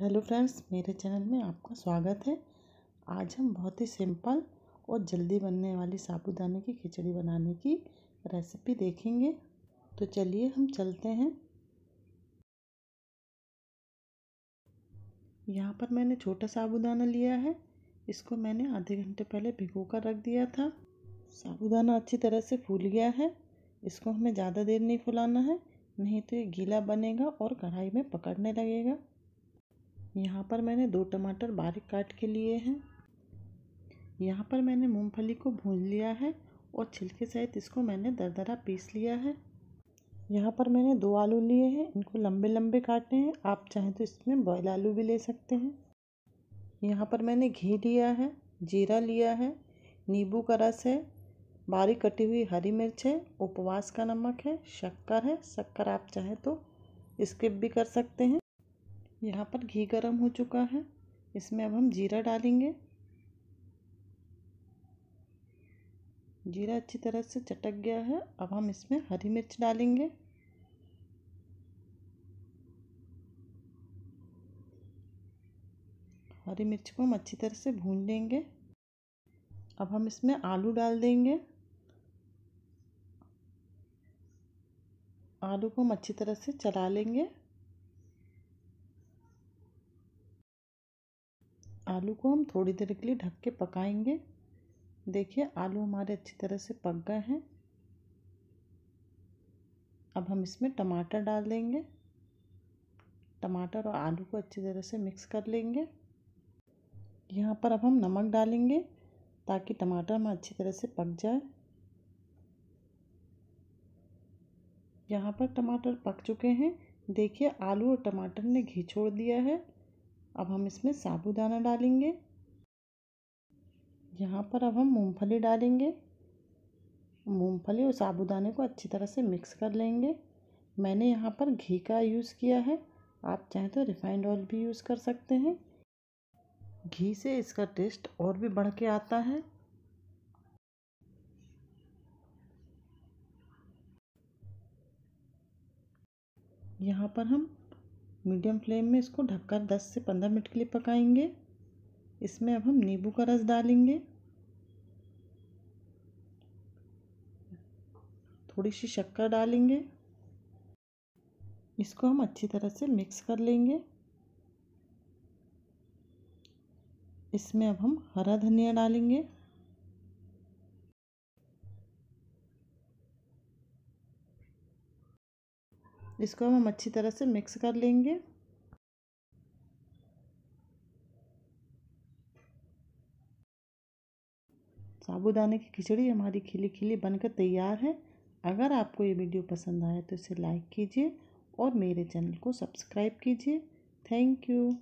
hello friends मेरे channel में आपका स्वागत है आज हम बहुत ही सिंपल और जल्दी बनने वाली साबूदाने की खिचड़ी बनाने की रेसिपी देखेंगे तो चलिए हम चलते हैं यहाँ पर मैंने छोटा साबूदाना लिया है इसको मैंने आधे घंटे पहले भिगो कर रख दिया था साबूदाना अच्छी तरह से फूल गया है इसको हमें ज़्यादा देर नहीं फुलाना है नहीं तो ये गीला बनेगा और कढ़ाई में पकड़ने लगेगा यहाँ पर मैंने दो टमाटर बारीक काट के लिए हैं यहाँ पर मैंने मूंगफली को भून लिया है और छिलके सहित इसको मैंने दरदरा पीस लिया है यहाँ पर मैंने दो आलू लिए हैं इनको लंबे लंबे काटे हैं आप चाहें तो इसमें बॉयल आलू भी ले सकते हैं यहाँ पर मैंने घी लिया है जीरा लिया है नींबू का रस है बारीक कटी हुई हरी मिर्च है उपवास का नमक है शक्कर है शक्कर आप चाहें तो स्किप भी कर सकते हैं यहाँ पर घी गरम हो चुका है इसमें अब हम जीरा डालेंगे जीरा अच्छी तरह से चटक गया है अब हम इसमें हरी मिर्च डालेंगे हरी मिर्च को हम अच्छी तरह से भून लेंगे अब हम इसमें आलू डाल देंगे आलू को हम अच्छी तरह से चला लेंगे आलू को हम थोड़ी देर के लिए ढक के पकाएंगे देखिए आलू हमारे अच्छी तरह से पक गए हैं अब हम इसमें टमाटर डाल देंगे टमाटर और आलू को अच्छी तरह से मिक्स कर लेंगे यहाँ पर अब हम नमक डालेंगे ताकि टमाटर हमारा अच्छी तरह से पक जाए यहाँ पर टमाटर पक चुके हैं देखिए आलू और टमाटर ने घी छोड़ दिया है अब हम इसमें साबूदाना डालेंगे यहाँ पर अब हम मूंगफली डालेंगे मूंगफली और साबूदाने को अच्छी तरह से मिक्स कर लेंगे मैंने यहाँ पर घी का यूज़ किया है आप चाहें तो रिफाइंड ऑयल भी यूज़ कर सकते हैं घी से इसका टेस्ट और भी बढ़ के आता है यहाँ पर हम मीडियम फ्लेम में इसको ढककर 10 से 15 मिनट के लिए पकाएंगे इसमें अब हम नींबू का रस डालेंगे थोड़ी सी शक्कर डालेंगे इसको हम अच्छी तरह से मिक्स कर लेंगे इसमें अब हम हरा धनिया डालेंगे इसको हम अच्छी तरह से मिक्स कर लेंगे साबुदाने की खिचड़ी हमारी खिली खिली बनकर तैयार है अगर आपको ये वीडियो पसंद आया तो इसे लाइक कीजिए और मेरे चैनल को सब्सक्राइब कीजिए थैंक यू